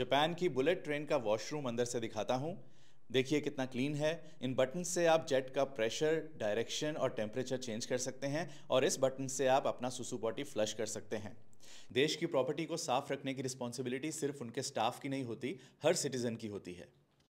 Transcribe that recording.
Japan की bullet train का washroom अंदर से दिखाता हूँ देखिए कितना क्लीन है इन बटन से आप जेट का प्रेशर डायरेक्शन और टेम्परेचर चेंज कर सकते हैं और इस बटन से आप अपना सुसुपॉटी फ्लश कर सकते हैं देश की प्रॉपर्टी को साफ रखने की रिस्पॉन्सिबिलिटी सिर्फ उनके स्टाफ की नहीं होती हर सिटीज़न की होती है